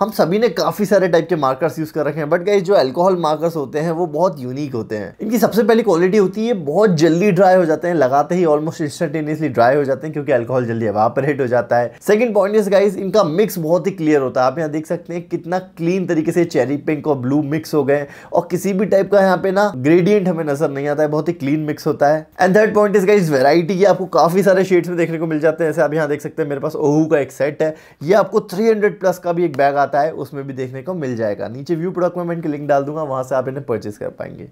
हम सभी ने काफ़ी सारे टाइप के मार्कर्स यूज़ कर रखे हैं बट गाइज जो अल्कोहल मार्कर्स होते हैं वो बहुत यूनिक होते हैं इनकी सबसे पहली क्वालिटी होती है बहुत जल्दी ड्राई हो जाते हैं लगाते ही ऑलमोस्ट इंस्टेंटेनियसली ड्राई हो जाते हैं क्योंकि अल्कोहल जल्दी एवापरेट हो जाता है सेकंड पॉइंट इज गाइज इनका मिक्स बहुत ही क्लियर होता है आप यहाँ देख सकते हैं कितना क्लीन तरीके से चेरी पिंक और ब्लू मिक्स हो गए और किसी भी टाइप का यहाँ पे ना ग्रेडियंट हमें नजर नहीं आता है बहुत ही क्लीन मिक्स होता है and third point is guys variety की आपको काफ़ी सारे शेड्स में देखने को मिल जाते हैं जैसे आप यहाँ देख सकते हैं मेरे पास ओहू का एक सेट है ये आपको थ्री प्लस का भी एक बैग आता आता है उसमें भी देखने को मिल जाएगा नीचे व्यू प्रोडक्ट में मैं इनकी लिंक डाल दूंगा वहाँ से आप इन्हें परचेस कर पाएंगे